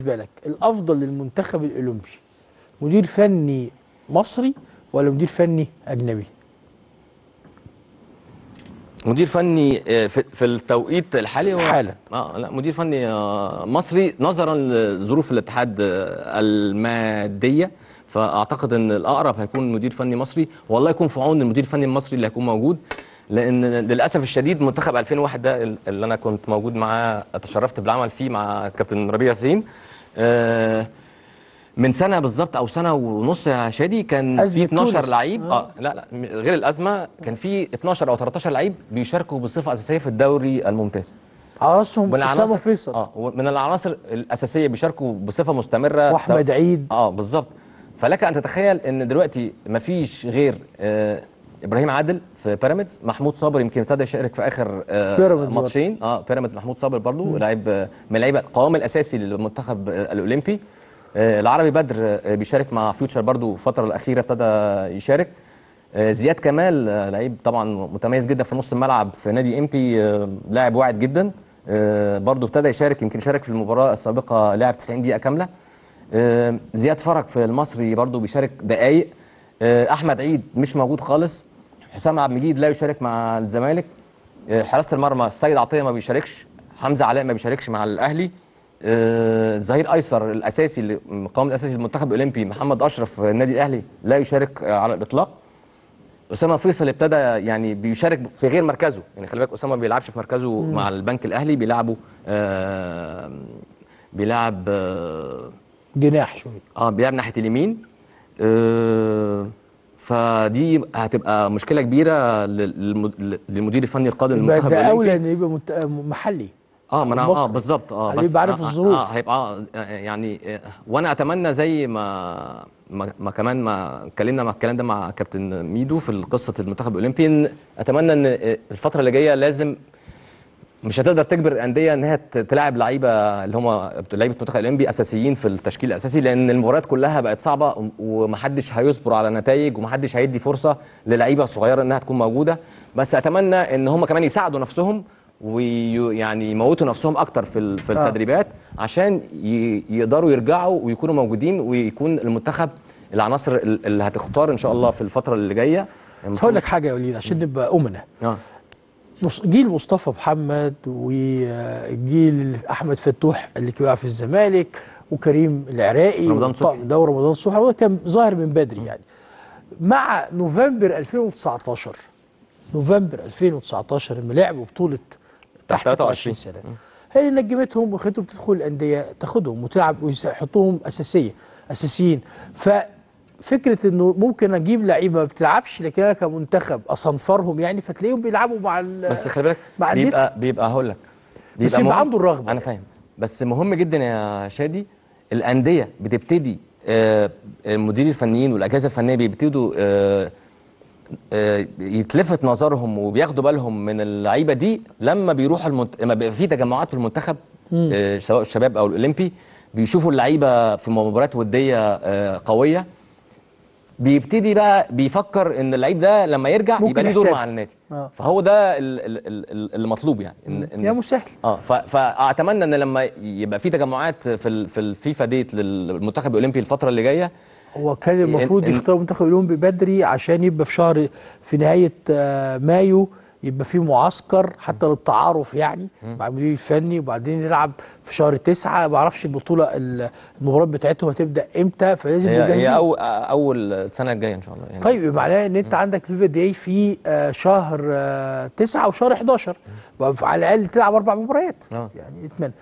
بالنسبه لك الافضل للمنتخب الاولمبي مدير فني مصري ولا مدير فني اجنبي مدير فني آه، في التوقيت الحالي هو حالا اه لا مدير فني آه، مصري نظرا لظروف الاتحاد الماديه فاعتقد ان الاقرب هيكون مدير فني مصري والله يكون في عون المدير الفني المصري اللي هيكون موجود لان للاسف الشديد منتخب 2001 ده اللي انا كنت موجود معاه اتشرفت بالعمل فيه مع كابتن ربيع ياسين آه، من سنه بالظبط او سنه ونص يا شادي كان في 12 لعيب آه. آه. لا لا غير الازمه كان في 12 او 13 لعيب بيشاركوا بصفه اساسيه في الدوري الممتاز على راسهم اسامه فيصل اه من العناصر الاساسيه بيشاركوا بصفه مستمره واحمد عيد اه بالظبط فلك ان تتخيل ان دلوقتي مفيش غير آه ابراهيم عادل في بيراميدز محمود صابر يمكن ابتدى يشارك في اخر آه، بيراميدز ماتشين اه بيراميدز محمود صابر برضو لاعب آه، من لعيبه القوام الاساسي للمنتخب آه، الاولمبي العربي بدر بيشارك مع فيوتشر برضو الفتره الاخيره ابتدى يشارك زياد كمال لعيب طبعا متميز جدا في نص الملعب في نادي امبي لاعب واعد جدا برضه ابتدى يشارك يمكن شارك في المباراه السابقه لعب 90 دقيقه كامله زياد فرج في المصري برضه بيشارك دقائق احمد عيد مش موجود خالص حسام عبد المجيد لا يشارك مع الزمالك آه، حراسه المرمى السيد عطيه ما بيشاركش حمزه علاء ما بيشاركش مع الاهلي آه، ظهير ايسر الاساسي المقام الاساسي للمنتخب الاولمبي محمد اشرف النادي الاهلي لا يشارك آه، على الاطلاق اسامه فيصل ابتدى يعني بيشارك في غير مركزه يعني خلي بالك اسامه ما بيلعبش في مركزه مم. مع البنك الاهلي بيلعبه آه بيلعب آه جناح شويه اه بيلعب ناحيه اليمين آه فدي هتبقى مشكله كبيره للمدير الفني القادم للمنتخب ده اولى ان يبقى محلي اه ما انا اه بالظبط اه بس هيبقى عارف آه، الظروف اه هيبقى آه يعني آه وانا اتمنى زي ما ما, ما كمان ما اتكلمنا مع الكلام ده مع كابتن ميدو في قصه المنتخب الاولمبي اتمنى ان الفتره اللي جايه لازم مش هتقدر تجبر الانديه ان هي تلاعب لعيبه اللي هم لعيبه المنتخب الانبي اساسيين في التشكيل الاساسي لان المباريات كلها بقت صعبه ومحدش هيصبر على نتائج ومحدش هيدي فرصه للعيبه الصغيره انها تكون موجوده بس اتمنى ان هم كمان يساعدوا نفسهم ويعني يموتوا نفسهم اكتر في في آه. التدريبات عشان يقدروا يرجعوا ويكونوا موجودين ويكون المنتخب العناصر اللي هتختار ان شاء الله في الفتره اللي جايه هقول لك حاجه يا وليد عشان نبقى امنه آه. جيل مصطفى محمد وجيل احمد فتوح اللي كان في الزمالك وكريم العراقي رمضان صبحي ده ورمضان صبحي هو كان ظاهر من بدري يعني مع نوفمبر 2019 نوفمبر 2019 لما لعبوا بطوله تحت 23 سنه هي اللي نجمتهم وخلتهم تدخل الانديه تاخدهم وتلعب ويحطوهم اساسيه اساسيين ف فكره انه ممكن اجيب لعيبه ما بتلعبش لكن انا كمنتخب اصنفرهم يعني فتلاقيهم بيلعبوا مع بس خلي بالك بيبقى بيبقى هقول لك بس يبقى عنده الرغبه انا فاهم بس مهم جدا يا شادي الانديه بتبتدي آه، المدير الفنيين والاجهزه الفنيه بيبتدوا آه، آه، يتلفت نظرهم وبياخدوا بالهم من اللعيبه دي لما بيروحوا المنت... لما بيبقى في تجمعات في المنتخب سواء الشباب او الاولمبي بيشوفوا اللعيبه في مباريات وديه قويه بيبتدي بقى بيفكر ان اللعيب ده لما يرجع يبقى له دور مع النادي آه. فهو ده المطلوب يعني ان, إن يا مسهل اه فاتمنى ان لما يبقى في تجمعات في في الفيفا ديت للمنتخب الاولمبي الفتره اللي جايه هو كان المفروض يختار المنتخب الاولمبي بدري عشان يبقى في شهر في نهايه آه، مايو يبقى في معسكر حتى للتعارف يعني مع المدير الفني وبعدين نلعب في شهر تسعة ما اعرفش البطوله المباراه بتاعتهم هتبدا امتى فلازم هي, هي أو اول السنه الجايه ان شاء الله يعني طيب معناه ان انت عندك فيفا دي اي في آه، شهر آه، تسعة وشهر 11 على الاقل تلعب اربع مباريات آه. يعني اتمنى